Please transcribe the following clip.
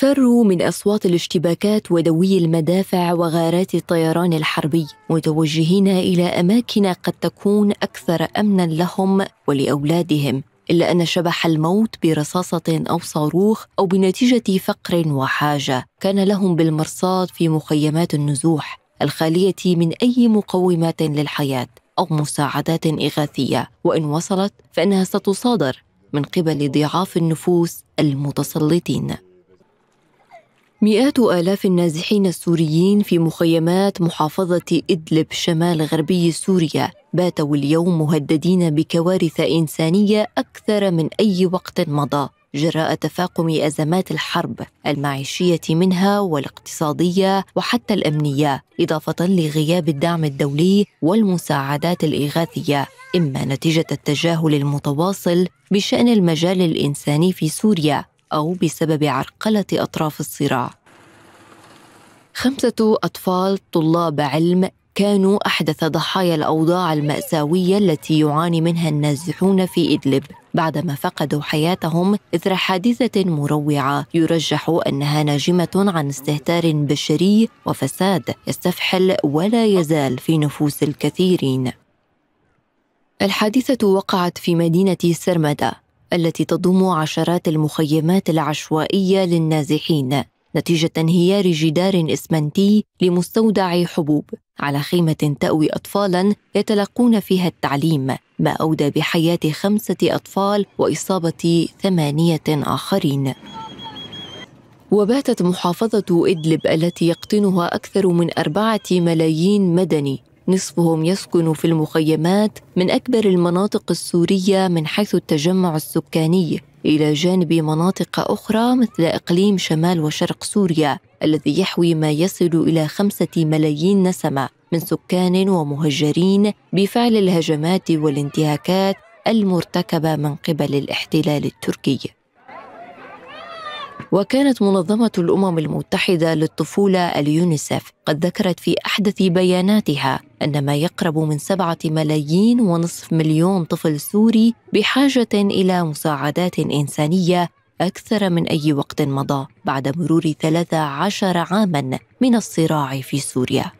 فروا من أصوات الاشتباكات ودوي المدافع وغارات الطيران الحربي متوجهين إلى أماكن قد تكون أكثر أمنا لهم ولأولادهم إلا أن شبح الموت برصاصة أو صاروخ أو بنتيجة فقر وحاجة كان لهم بالمرصاد في مخيمات النزوح الخالية من أي مقومات للحياة أو مساعدات إغاثية وإن وصلت فإنها ستصادر من قبل ضعاف النفوس المتسلطين مئات آلاف النازحين السوريين في مخيمات محافظة إدلب شمال غربي سوريا باتوا اليوم مهددين بكوارث إنسانية أكثر من أي وقت مضى جراء تفاقم أزمات الحرب المعيشية منها والاقتصادية وحتى الأمنية إضافة لغياب الدعم الدولي والمساعدات الإغاثية إما نتيجة التجاهل المتواصل بشأن المجال الإنساني في سوريا أو بسبب عرقلة أطراف الصراع. خمسة أطفال طلاب علم كانوا أحدث ضحايا الأوضاع المأساوية التي يعاني منها النازحون في إدلب بعدما فقدوا حياتهم إثر حادثة مروعة يرجح أنها ناجمة عن استهتار بشري وفساد يستفحل ولا يزال في نفوس الكثيرين. الحادثة وقعت في مدينة سرمدة التي تضم عشرات المخيمات العشوائيه للنازحين نتيجه انهيار جدار اسمنتي لمستودع حبوب على خيمه تاوي اطفالا يتلقون فيها التعليم ما اودى بحياه خمسه اطفال واصابه ثمانيه اخرين وباتت محافظة إدلب التي يقطنها أكثر من أربعة ملايين مدني نصفهم يسكن في المخيمات من أكبر المناطق السورية من حيث التجمع السكاني إلى جانب مناطق أخرى مثل إقليم شمال وشرق سوريا الذي يحوي ما يصل إلى خمسة ملايين نسمة من سكان ومهجرين بفعل الهجمات والانتهاكات المرتكبة من قبل الاحتلال التركي وكانت منظمة الأمم المتحدة للطفولة اليونيسف قد ذكرت في أحدث بياناتها أن ما يقرب من سبعة ملايين ونصف مليون طفل سوري بحاجة إلى مساعدات إنسانية أكثر من أي وقت مضى بعد مرور 13 عاما من الصراع في سوريا